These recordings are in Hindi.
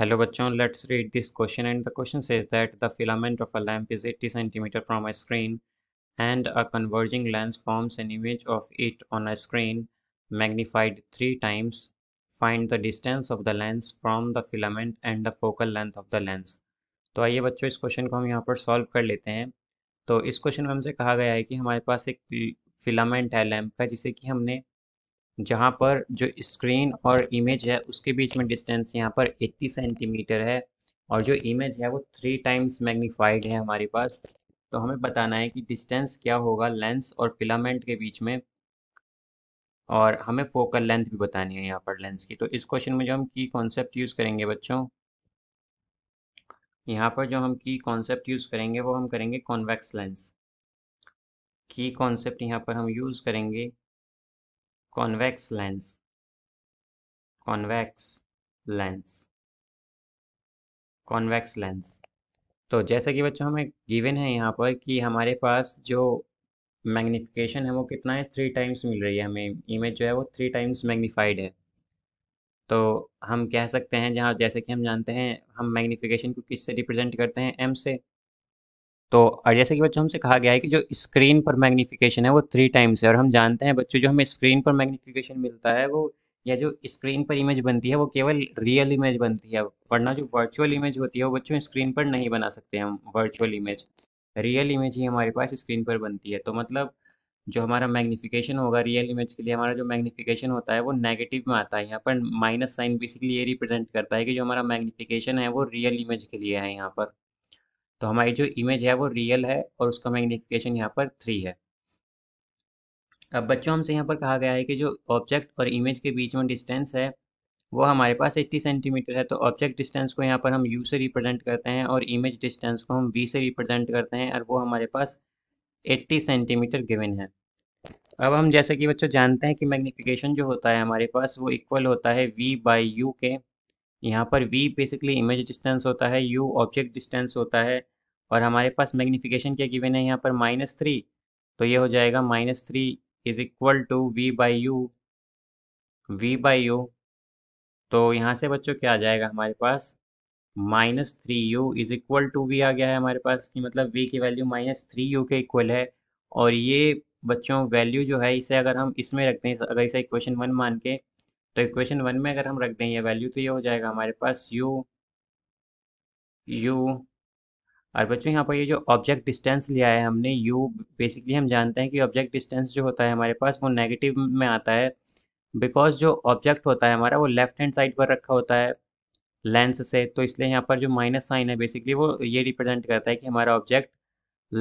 हेलो बच्चों let's read this question and the question says that the filament of a lamp is 80 centimetre from a screen and a converging lens forms an image of it on a screen magnified three times find the distance of the lens from the filament and the focal length of the lens तो आइए बच्चों इस क्वेश्चन को हम यहाँ पर सॉल्व कर लेते हैं तो इस क्वेश्चन में हमसे कहा गया है कि हमारे पास एक फिलामेंट है लैम्प का जिसे कि हमने जहाँ पर जो स्क्रीन और इमेज है उसके बीच में डिस्टेंस यहाँ पर 80 सेंटीमीटर है और जो इमेज है वो थ्री टाइम्स मैग्नीफाइड है हमारे पास तो हमें बताना है कि डिस्टेंस क्या होगा लेंस और फिलामेंट के बीच में और हमें फोकल लेंथ भी बतानी है यहाँ पर लेंस की तो इस क्वेश्चन में जो हम की कॉन्सेप्ट यूज़ करेंगे बच्चों यहाँ पर जो हम की कॉन्सेप्ट यूज़ करेंगे वो हम करेंगे कॉन्वेक्स लेंस की कॉन्सेप्ट यहाँ पर हम यूज़ करेंगे convex lens convex lens convex lens तो जैसा कि बच्चों हमें गिवन है यहाँ पर कि हमारे पास जो मैग्नीफिकेशन है वो कितना है थ्री टाइम्स मिल रही है हमें इमेज जो है वो थ्री टाइम्स मैग्नीफाइड है तो हम कह सकते हैं जहाँ जैसे कि हम जानते हैं हम मैग्नीफिकेशन को किससे रिप्रेजेंट करते हैं एम से तो जैसे कि बच्चों हमसे कहा गया है कि जो स्क्रीन पर मैग्नीफिकेशन है वो थ्री टाइम्स है और हम जानते हैं बच्चों जो हमें स्क्रीन पर मैग्नीफिकेशन मिलता है वो या जो स्क्रीन पर इमेज बनती है वो केवल रियल इमेज बनती है वरना जो वर्चुअल इमेज होती है वो बच्चों स्क्रीन पर नहीं बना सकते हम वर्चुअल इमेज रियल इमेज ही हमारे पास स्क्रीन पर बनती है तो मतलब जो हमारा मैग्नीफिकेशन होगा रियल इमेज के लिए हमारा जो मैग्नीफिकेशन होता है वो नेगेटिव में आता है यहाँ पर माइनस साइन बेसिकली ये रिप्रेजेंट करता है कि जो हमारा मैग्नीफिकेशन है वो रियल इमेज के लिए है यहाँ पर तो हमारी जो इमेज है वो रियल है और उसका मैग्निफिकेशन यहाँ पर थ्री है अब बच्चों हमसे यहाँ पर कहा गया है कि जो ऑब्जेक्ट और इमेज के बीच में डिस्टेंस है वो हमारे पास 80 सेंटीमीटर है तो ऑब्जेक्ट डिस्टेंस को यहाँ पर हम यू से रिप्रेजेंट करते हैं और इमेज डिस्टेंस को हम वी से रिप्रेजेंट करते हैं और वो हमारे पास 80 सेंटीमीटर गिवन है अब हम जैसे कि बच्चों जानते हैं कि मैग्नीफिकेशन जो होता है हमारे पास वो इक्वल होता है वी बाई यू के यहाँ पर वी बेसिकली इमेज डिस्टेंस होता है यू ऑब्जेक्ट डिस्टेंस होता है और हमारे पास मैग्निफिकेशन क्या गिवन है यहाँ पर माइनस थ्री तो ये हो जाएगा minus three is equal to v by u v by u तो यहाँ से बच्चों क्या आ जाएगा हमारे पास minus three u is equal to v आ गया है हमारे पास कि मतलब वी की वैल्यू माइनस थ्री यू के इक्वल है और ये बच्चों वैल्यू जो है इसे अगर हम इसमें रखते हैं अगर इसे इक्वेशन वन मान के तो इक्वेशन वन में अगर हम रख दें ये वैल्यू तो ये हो जाएगा हमारे पास यू यू और बच्चों यहाँ पर ये जो ऑब्जेक्ट डिस्टेंस लिया है हमने यू बेसिकली हम जानते हैं कि ऑब्जेक्ट डिस्टेंस जो होता है हमारे पास वो नेगेटिव में आता है बिकॉज जो ऑब्जेक्ट होता है हमारा वो लेफ्ट हैंड साइड पर रखा होता है लेंस से तो इसलिए यहाँ पर जो माइनस साइन है बेसिकली वो ये रिप्रेजेंट करता है कि हमारा ऑब्जेक्ट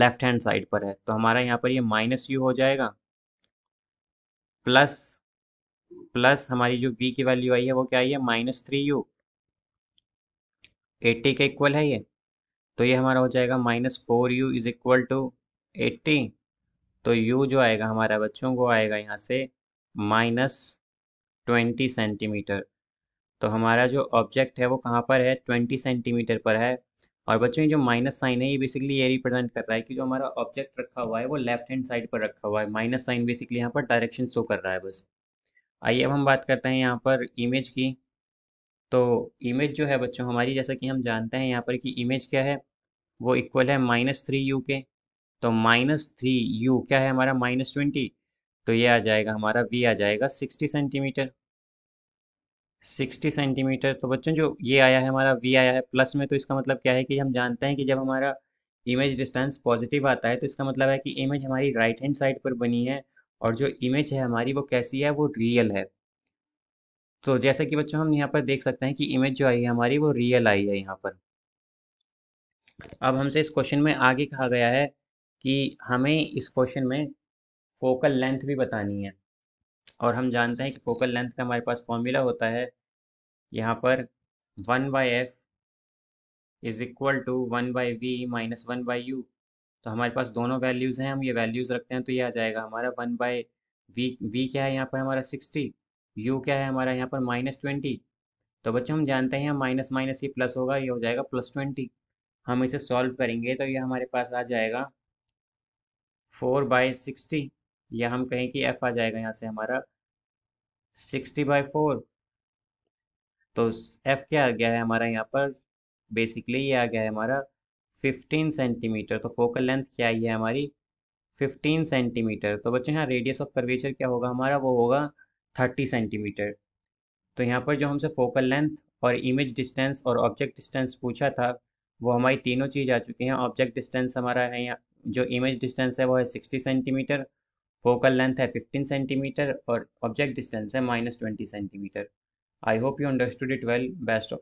लेफ्ट हैंड साइड पर है तो हमारा यहाँ पर ये माइनस यू हो जाएगा प्लस प्लस हमारी जो बी की वैल्यू आई है वो क्या आई है माइनस थ्री यू एट्टी के इक्वल है ये तो ये हमारा हो जाएगा minus four u is equal to eighty तो यू जो आएगा हमारा बच्चों को आएगा यहाँ से माइनस ट्वेंटी सेंटीमीटर तो हमारा जो ऑब्जेक्ट है वो कहाँ पर है ट्वेंटी सेंटीमीटर पर है और बच्चों ये जो माइनस साइन है ये बेसिकली ये रिप्रेजेंट कर रहा है कि जो हमारा ऑब्जेक्ट रखा हुआ है वो लेफ्ट हैंड साइड पर रखा हुआ है माइनस साइन बेसिकली यहाँ पर डायरेक्शन शो कर रहा है बस आइए अब हम बात करते हैं यहाँ पर इमेज की तो इमेज जो है बच्चों हमारी जैसा कि हम जानते हैं यहाँ पर कि इमेज क्या है वो इक्वल है माइनस थ्री यू के तो माइनस थ्री यू क्या है हमारा माइनस ट्वेंटी तो ये आ जाएगा हमारा वी आ जाएगा सिक्सटी सेंटीमीटर सिक्सटी सेंटीमीटर तो बच्चों जो ये आया है हमारा वी आया है प्लस में तो इसका मतलब क्या है कि हम जानते हैं कि जब हमारा इमेज डिस्टेंस पॉजिटिव आता है तो इसका मतलब है कि इमेज हमारी राइट हैंड साइड पर बनी है और जो इमेज है हमारी वो कैसी है वो रियल है तो जैसे कि बच्चों हम यहाँ पर देख सकते हैं कि इमेज जो आई है हमारी वो रियल आई है यहाँ पर अब हमसे इस क्वेश्चन में आगे कहा गया है कि हमें इस क्वेश्चन में फोकल लेंथ भी बतानी है और हम जानते हैं कि फोकल लेंथ का हमारे पास फॉर्मूला होता है यहाँ पर one by f is equal to one by v minus one by u तो हमारे पास दोनों वैल्यूज़ हैं हम ये वैल्यूज़ रखते हैं तो ये आ जाएगा हमारा वन बाय वी वी क्या है यहाँ पर हमारा सिक्सटी यू क्या है हमारा यहाँ पर माइनस ट्वेंटी तो बच्चों हम जानते हैं माइनस माइनस ये प्लस होगा ये हो जाएगा प्लस ट्वेंटी हम इसे सॉल्व करेंगे तो ये हमारे पास आ जाएगा फोर बाय सिक्सटी या हम कहें कि एफ आ जाएगा यहाँ से हमारा सिक्सटी बाय फोर तो एफ क्या आ गया है हमारा यहाँ पर बेसिकली ये आ गया है हमारा फिफ्टीन सेंटीमीटर तो फोकल लेंथ क्या ही है हमारी फिफ्टीन सेंटीमीटर तो बच्चों यहाँ रेडियस ऑफ कर्वेचर क्या होगा हमारा वो होगा थर्टी सेंटीमीटर तो यहाँ पर जो हमसे फोकल लेंथ और इमेज डिस्टेंस और ऑब्जेक्ट डिस्टेंस पूछा था वो हमारी तीनों चीज़ आ चुकी हैं ऑब्जेक्ट डिस्टेंस हमारा है यहाँ जो इमेज डिस्टेंस है वो है सिक्सटी सेंटीमीटर फोकल लेंथ है फिफ्टीन सेंटीमीटर और ऑब्जेक्ट डिस्टेंस है minus twenty centimetre I hope you understood it well best of